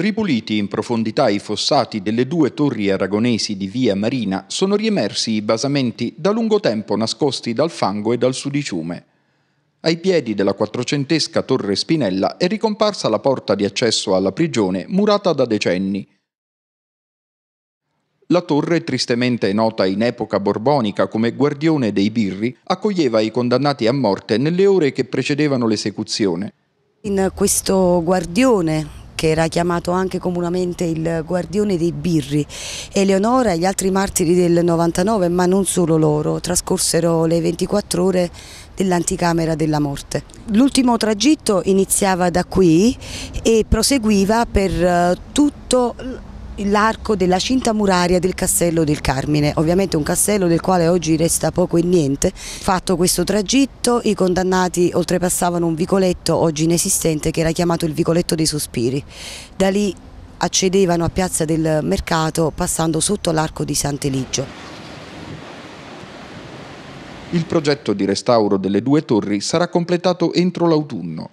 Ripuliti in profondità i fossati delle due torri aragonesi di via Marina, sono riemersi i basamenti da lungo tempo nascosti dal fango e dal sudiciume. Ai piedi della quattrocentesca torre Spinella è ricomparsa la porta di accesso alla prigione murata da decenni. La torre, tristemente nota in epoca borbonica come guardione dei birri, accoglieva i condannati a morte nelle ore che precedevano l'esecuzione. In questo guardione che era chiamato anche comunemente il guardione dei birri. Eleonora e gli altri martiri del 99, ma non solo loro, trascorsero le 24 ore dell'anticamera della morte. L'ultimo tragitto iniziava da qui e proseguiva per eh, tutto l'arco della cinta muraria del castello del Carmine, ovviamente un castello del quale oggi resta poco e niente. Fatto questo tragitto i condannati oltrepassavano un vicoletto oggi inesistente che era chiamato il vicoletto dei sospiri. Da lì accedevano a piazza del mercato passando sotto l'arco di Sant'Eligio. Il progetto di restauro delle due torri sarà completato entro l'autunno